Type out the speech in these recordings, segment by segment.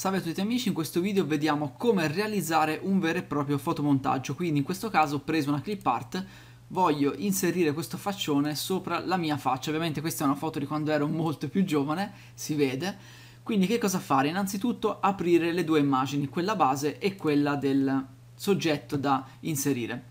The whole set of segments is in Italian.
Salve a tutti amici, in questo video vediamo come realizzare un vero e proprio fotomontaggio, quindi in questo caso ho preso una clip art, voglio inserire questo faccione sopra la mia faccia, ovviamente questa è una foto di quando ero molto più giovane, si vede, quindi che cosa fare? Innanzitutto aprire le due immagini, quella base e quella del soggetto da inserire.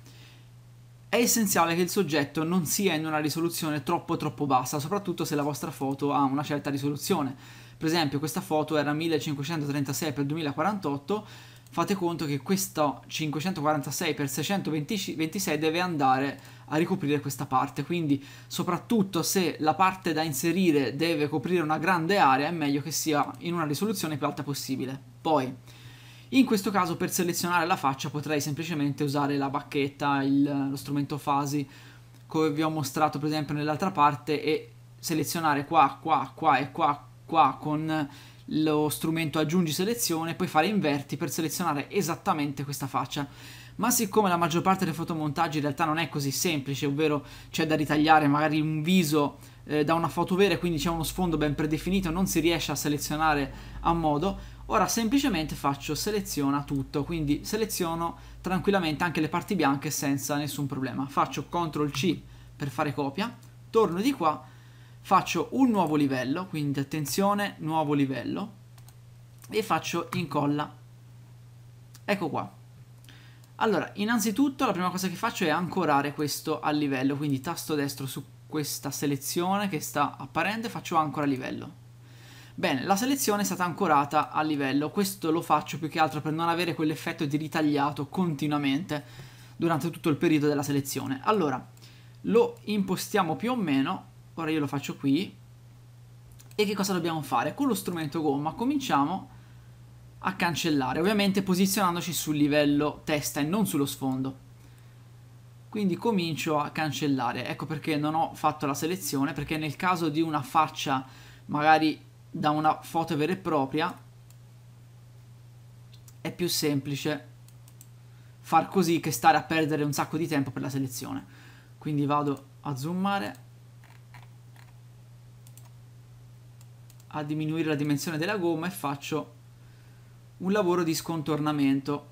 È essenziale che il soggetto non sia in una risoluzione troppo troppo bassa, soprattutto se la vostra foto ha una certa risoluzione per esempio questa foto era 1536 x 2048, fate conto che questo 546 x 626 deve andare a ricoprire questa parte, quindi soprattutto se la parte da inserire deve coprire una grande area è meglio che sia in una risoluzione più alta possibile. Poi, in questo caso per selezionare la faccia potrei semplicemente usare la bacchetta, il, lo strumento fasi come vi ho mostrato per esempio nell'altra parte e selezionare qua, qua, qua e qua qua con lo strumento aggiungi selezione, puoi fare inverti per selezionare esattamente questa faccia. Ma siccome la maggior parte dei fotomontaggi in realtà non è così semplice, ovvero c'è da ritagliare magari un viso eh, da una foto vera, e quindi c'è uno sfondo ben predefinito, non si riesce a selezionare a modo, ora semplicemente faccio seleziona tutto, quindi seleziono tranquillamente anche le parti bianche senza nessun problema. Faccio CTRL C per fare copia, torno di qua faccio un nuovo livello, quindi attenzione, nuovo livello, e faccio incolla. Ecco qua. Allora, innanzitutto la prima cosa che faccio è ancorare questo al livello, quindi tasto destro su questa selezione che sta apparente, faccio ancora livello. Bene, la selezione è stata ancorata al livello, questo lo faccio più che altro per non avere quell'effetto di ritagliato continuamente durante tutto il periodo della selezione. Allora, lo impostiamo più o meno ora io lo faccio qui e che cosa dobbiamo fare? Con lo strumento gomma cominciamo a cancellare, ovviamente posizionandoci sul livello testa e non sullo sfondo. Quindi comincio a cancellare, ecco perché non ho fatto la selezione, perché nel caso di una faccia magari da una foto vera e propria è più semplice far così che stare a perdere un sacco di tempo per la selezione. Quindi vado a zoomare a diminuire la dimensione della gomma e faccio un lavoro di scontornamento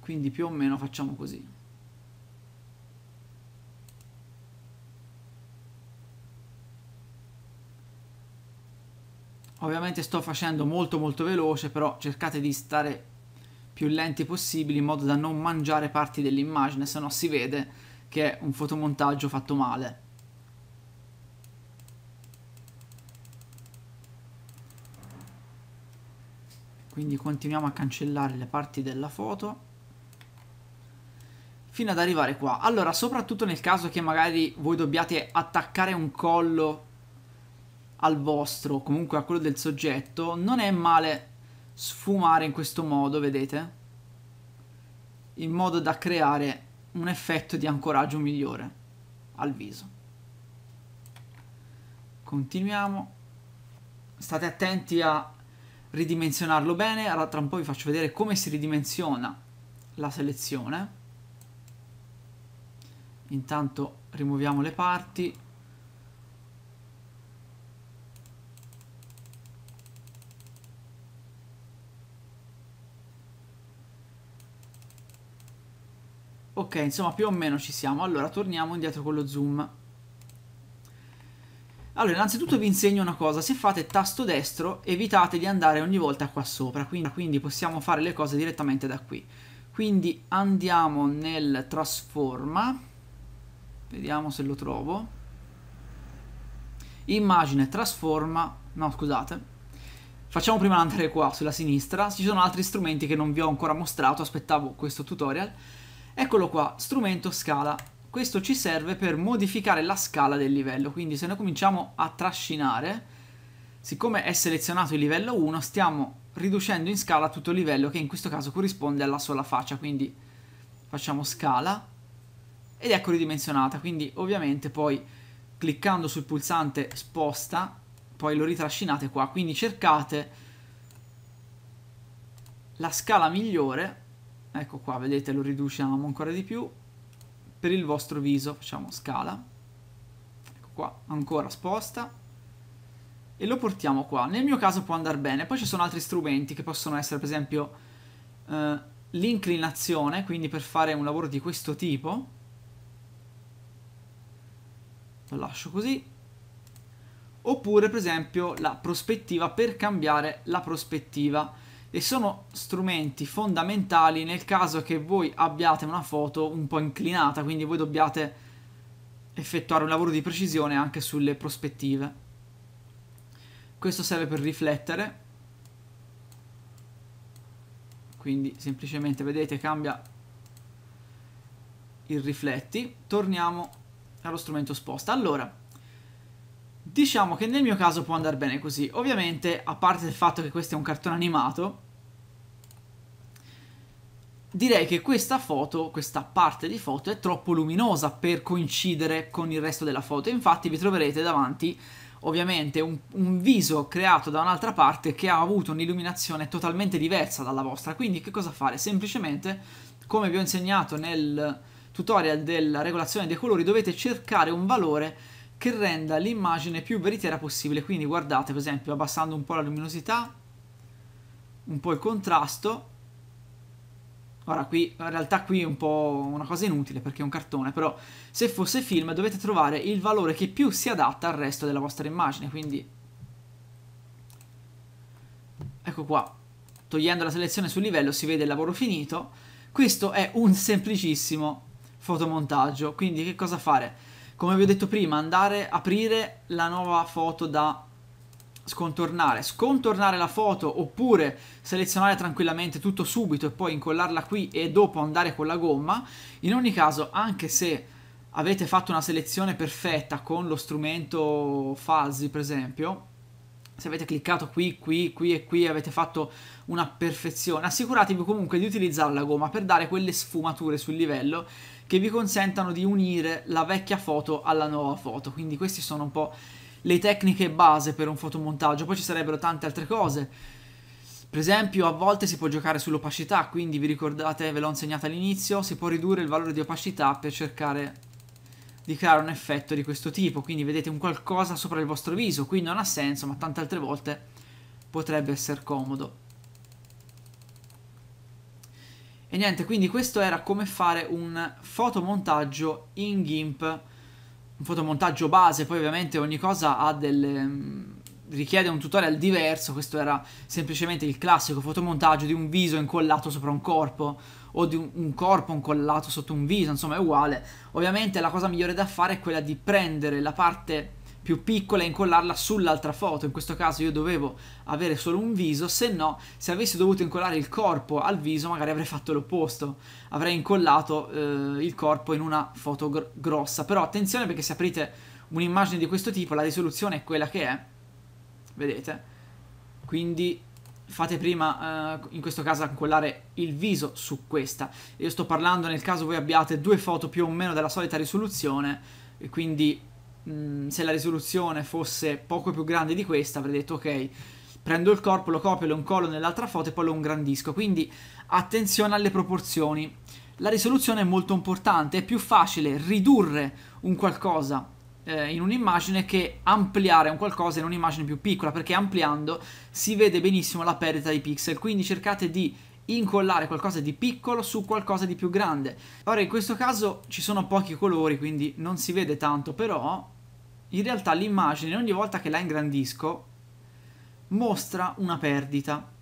quindi più o meno facciamo così ovviamente sto facendo molto molto veloce però cercate di stare più lenti possibili in modo da non mangiare parti dell'immagine se no si vede che è un fotomontaggio fatto male. Quindi continuiamo a cancellare le parti della foto fino ad arrivare qua. Allora, soprattutto nel caso che magari voi dobbiate attaccare un collo al vostro, comunque a quello del soggetto, non è male sfumare in questo modo, vedete? In modo da creare un effetto di ancoraggio migliore al viso. Continuiamo. State attenti a ridimensionarlo bene. Allora tra un po' vi faccio vedere come si ridimensiona la selezione. Intanto rimuoviamo le parti Ok, insomma più o meno ci siamo. Allora, torniamo indietro con lo zoom. Allora, innanzitutto vi insegno una cosa. Se fate tasto destro, evitate di andare ogni volta qua sopra. Quindi, possiamo fare le cose direttamente da qui. Quindi andiamo nel trasforma. Vediamo se lo trovo. Immagine, trasforma. No, scusate. Facciamo prima andare qua sulla sinistra. Ci sono altri strumenti che non vi ho ancora mostrato. Aspettavo questo tutorial. Eccolo qua, strumento scala. Questo ci serve per modificare la scala del livello, quindi se noi cominciamo a trascinare, siccome è selezionato il livello 1, stiamo riducendo in scala tutto il livello che in questo caso corrisponde alla sola faccia, quindi facciamo scala ed ecco ridimensionata, quindi ovviamente poi cliccando sul pulsante sposta, poi lo ritrascinate qua, quindi cercate la scala migliore ecco qua vedete lo riduciamo ancora di più per il vostro viso facciamo scala ecco qua ancora sposta e lo portiamo qua nel mio caso può andare bene poi ci sono altri strumenti che possono essere per esempio eh, l'inclinazione quindi per fare un lavoro di questo tipo lo lascio così oppure per esempio la prospettiva per cambiare la prospettiva e sono strumenti fondamentali nel caso che voi abbiate una foto un po' inclinata, quindi voi dobbiate effettuare un lavoro di precisione anche sulle prospettive. Questo serve per riflettere, quindi semplicemente vedete cambia il rifletti, torniamo allo strumento sposta. Allora, Diciamo che nel mio caso può andare bene così. Ovviamente, a parte il fatto che questo è un cartone animato, direi che questa foto, questa parte di foto, è troppo luminosa per coincidere con il resto della foto. Infatti vi troverete davanti, ovviamente, un, un viso creato da un'altra parte che ha avuto un'illuminazione totalmente diversa dalla vostra. Quindi che cosa fare? Semplicemente, come vi ho insegnato nel tutorial della regolazione dei colori, dovete cercare un valore che renda l'immagine più veritiera possibile. Quindi guardate, per esempio, abbassando un po' la luminosità, un po' il contrasto. Ora qui, in realtà qui è un po' una cosa inutile perché è un cartone, però se fosse film dovete trovare il valore che più si adatta al resto della vostra immagine, quindi ecco qua, togliendo la selezione sul livello si vede il lavoro finito, questo è un semplicissimo fotomontaggio, quindi che cosa fare? come vi ho detto prima, andare a aprire la nuova foto da scontornare, scontornare la foto oppure selezionare tranquillamente tutto subito e poi incollarla qui e dopo andare con la gomma. In ogni caso, anche se avete fatto una selezione perfetta con lo strumento falsi, per esempio, se avete cliccato qui, qui, qui e qui avete fatto una perfezione, assicuratevi comunque di utilizzare la gomma per dare quelle sfumature sul livello che vi consentano di unire la vecchia foto alla nuova foto, quindi queste sono un po' le tecniche base per un fotomontaggio, poi ci sarebbero tante altre cose, per esempio, a volte si può giocare sull'opacità, quindi vi ricordate, ve l'ho insegnato all'inizio, si può ridurre il valore di opacità per cercare di creare un effetto di questo tipo, quindi vedete un qualcosa sopra il vostro viso, qui non ha senso, ma tante altre volte potrebbe essere comodo. E niente, quindi questo era come fare un fotomontaggio in GIMP, un fotomontaggio base, poi ovviamente ogni cosa ha delle mm, richiede un tutorial diverso, questo era semplicemente il classico fotomontaggio di un viso incollato sopra un corpo o di un, un corpo, incollato sotto un viso, insomma è uguale. Ovviamente la cosa migliore da fare è quella di prendere la parte più piccola e incollarla sull'altra foto. In questo caso io dovevo avere solo un viso, se no, se avessi dovuto incollare il corpo al viso, magari avrei fatto l'opposto. Avrei incollato eh, il corpo in una foto gr- grossa. Però attenzione perché se aprite un'immagine di questo tipo, la risoluzione è quella che è. Vedete? Quindi fate prima eh, in questo caso ancollare il viso su questa. Io sto parlando nel caso voi abbiate due foto più o meno della solita risoluzione, quindi mh, mm, se la risoluzione fosse poco più grande di questa avrei detto ok, prendo il corpo, lo copio, lo incollo nell'altra foto e poi lo ingrandisco, quindi attenzione alle proporzioni. La risoluzione è molto importante, è più facile ridurre un qualcosa eh, in un'immagine che ampliare un qualcosa in un'immagine più piccola, perché ampliando si vede benissimo la perdita di pixel, quindi cercate di incollare qualcosa di piccolo su qualcosa di più grande. Ora in questo caso ci sono pochi colori, quindi non si vede tanto, però in realtà l'immagine ogni volta che la ingrandisco mostra una perdita.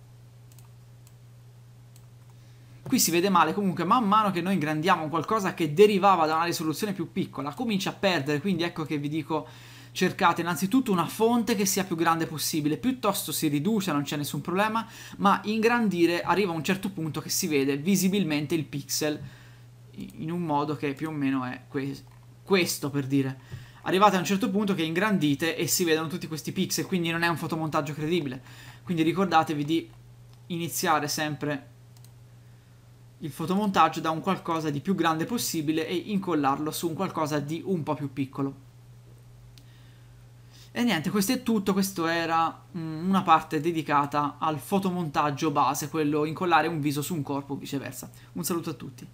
Qui si vede male, comunque man mano che noi ingrandiamo qualcosa che derivava da una risoluzione più piccola, comincia a perdere, quindi ecco che vi dico cercate innanzitutto una fonte che sia più grande possibile, piuttosto si riduce, non c'è nessun problema, ma ingrandire arriva a un certo punto che si vede visibilmente il pixel in un modo che più o meno è que questo per dire. Arrivate a un certo punto che ingrandite e si vedono tutti questi pixel, quindi non è un fotomontaggio credibile. Quindi ricordatevi di iniziare sempre il fotomontaggio da un qualcosa di più grande possibile e incollarlo su un qualcosa di un po' più piccolo. E niente, questo è tutto, questa era mm, una parte dedicata al fotomontaggio base, quello incollare un viso su un corpo o viceversa. Un saluto a tutti.